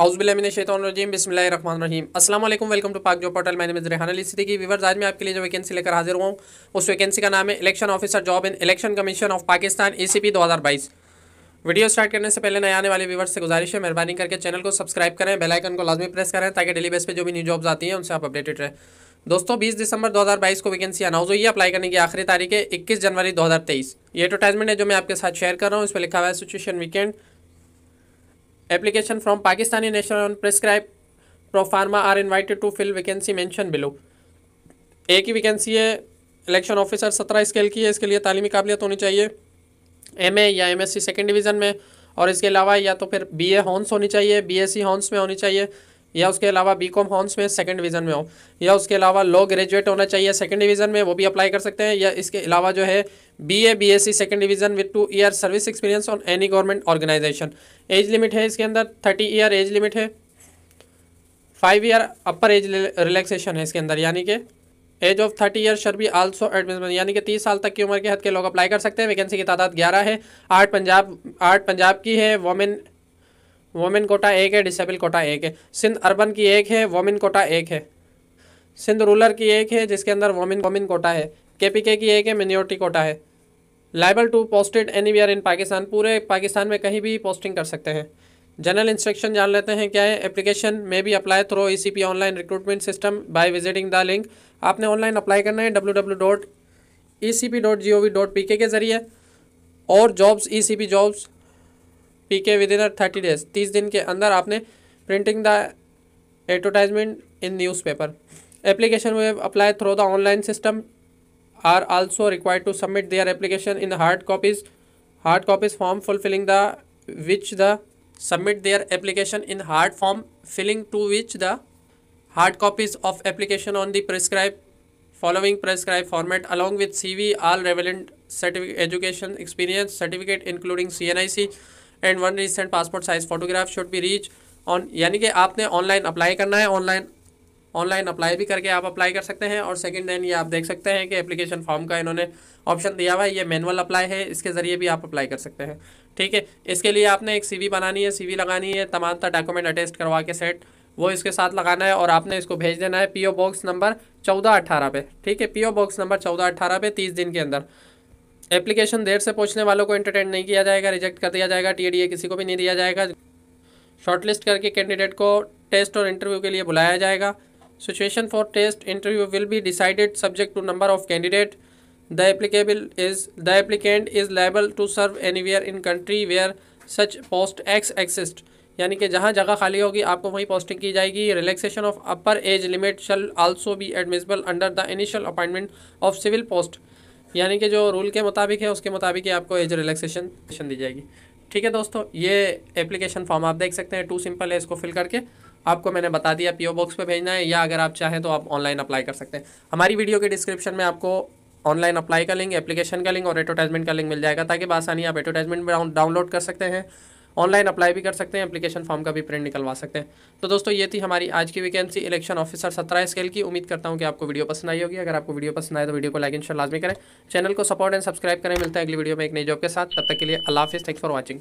हाउसबिलमीम बसमीम असल welcome to Pak job portal मैंने रेहान अली सिद्दीकी व्यूवर्स आज मैं आपके लिए जो वैकेंसी लेकर हाजिर हुआ हूँ उस वैकेंसी का नाम है election officer job in election commission of Pakistan A C P दो हज़ार बाईस वीडियो स्टार्ट करने से पहले नए आने वाले वीवर्स से गुजारिश है मेहरबानी करके चैनल को सब्सक्राइब करें बेलाइकन को लाजमी प्रेस करें ताकि डेली बेस पर जो भी न्यू जॉब्स आती हैं उनसे आप अपडेटेड रहें दोस्तों बीस दिसंबर बाईस को वैकेंसी अनाउंस हुई है अप्लाई करने की आखिरी तारीख है इक्कीस जनवरी तेईस ये एडवर्टाइजमेंट है जो मैं आपके साथ शेयर कर रहा हूँ इस पर लिखा हुआ है situation weekend application from pakistani national prescribe prescribed pro pharma are invited to fill vacancy mentioned below एक ही वैकेंसी है इलेक्शन ऑफिसर सत्रह स्केल की है इसके लिए तालीमी काबिलियत होनी चाहिए एम या एम एस सेकेंड डिवीज़न में और इसके अलावा या तो फिर बी ए हॉन्स होनी चाहिए बी एस सी हॉन्स में होनी चाहिए या उसके अलावा बी कॉम हॉन्स में सेकंड डिवीजन में हो या उसके अलावा लॉ ग्रेजुएट होना चाहिए सेकंड डिवीजन में वो भी अप्लाई कर सकते हैं या इसके अलावा जो है B A B S C second division with two year service experience on any government organization age limit है इसके अंदर थर्टी ईयर एज लिमिट है five year upper age relaxation है इसके अंदर यानी कि एज ऑफ थर्टी ईयर शर भी आल्सो एडमिशन यानी कि तीस साल तक की उम्र के हद के लोग अप्लाई कर सकते हैं वैकेंसी की तादाद ग्यारह है आठ पंजाब आठ पंजाब की है वोमेन वोमेन कोटा एक है डिसेबल कोटा एक है सिंध अर्बन की एक है वोमेन कोटा एक है सिंध रूरल की एक है जिसके अंदर वोमेन वोमेन कोटा है केपीके की एक है मिनोरिटी कोटा है liable to posted anywhere in Pakistan पूरे पाकिस्तान में कहीं भी पोस्टिंग कर सकते हैं जनरल इंस्ट्रक्शन जान लेते हैं क्या है application may be apply through E e online recruitment system by visiting the link आपने ऑनलाइन अप्लाई करना है W W dot E C P G O V P K के ज़रिए और jobs E C P jobs P K within thirty days तीस दिन के अंदर आपने printing the advertisement in newspaper application way apply through the online system are also required to submit their application in hard copies hard copies form fulfilling the which the submit their application in hard form filling to which the hard copies of application on the prescribe following prescribe format along with C V all relevant certificate education experience certificate including C N I C and one recent passport size photograph should be reach on यानी कि आपने online apply करना है online online apply भी करके आप apply कर सकते हैं और सेकंड देन ये आप देख सकते हैं कि एप्लीकेशन फॉर्म का इन्होंने ऑप्शन दिया हुआ है ये मैनुअल अप्लाई है इसके ज़रिए भी आप अप्लाई कर सकते हैं ठीक है इसके लिए आपने एक सीवी बनानी है सीवी लगानी है तमाम तरह डॉक्यूमेंट अटेस्ट करवा के सेट वो इसके साथ लगाना है और आपने इसको भेज देना है पी बॉक्स नंबर चौदह अट्ठारह पे ठीक है पी बॉक्स नंबर चौदह अट्ठारह पे तीस दिन के अंदर एप्लीकेशन देर से पूछने वालों को इंटरटेन नहीं किया जाएगा रिजेक्ट कर दिया जाएगा टी किसी को भी नहीं दिया जाएगा शॉर्टलिस्ट करके कैंडिडेट को टेस्ट और इंटरव्यू के लिए बुलाया जाएगा situation for test interview will be decided subject to number of candidate the applicable is the applicant is liable to serve anywhere in country where such post ex exist यानी कि जहाँ जगह खाली होगी आपको वहीं पोस्टिंग की जाएगी relaxation of upper age limit shall also be admissible under the initial appointment of civil post यानी कि जो रूल के मुताबिक है उसके मुताबिक ही आपको एज रिलैक्सेशन दी जाएगी ठीक है दोस्तों ये एप्लीकेशन फॉर्म आप देख सकते हैं टू सिंपल है इसको फिल करके आपको मैंने बता दिया पीओ बॉक्स पे भेजना है या अगर आप चाहें तो आप ऑनलाइन अप्लाई कर सकते हैं हमारी वीडियो के डिस्क्रिप्शन में आपको ऑनलाइन अप्लाई का लिंक एप्लीकेशन का लिंक और एडवर्टाइजमेंट का लिंक मिल जाएगा ताकि आसानी आप एडवर्टाइजमेंट डाउनलोड कर सकते हैं ऑनलाइन अप्लाई भी कर सकते हैं एप्लीकेशन फॉर्म का भी प्रिंट निकलवा सकते हैं तो दोस्तों ये थी हमारी आज की वैकेंसी इलेक्शन ऑफिसर सत्रह स्केल की उम्मीद करता हूँ कि आपको वीडियो पसंद आई होगी अगर आपको वीडियो पसंद आए तो वीडियो को लाइक इंशाल्लाह लाजमी करें चैनल को सपोर्ट एंड सब्सक्राइब करें मिलते हैं अगली वीडियो में एक नई जॉब के साथ तब तक के लिए अला हाफिज़ थैंक फॉर वॉचिंग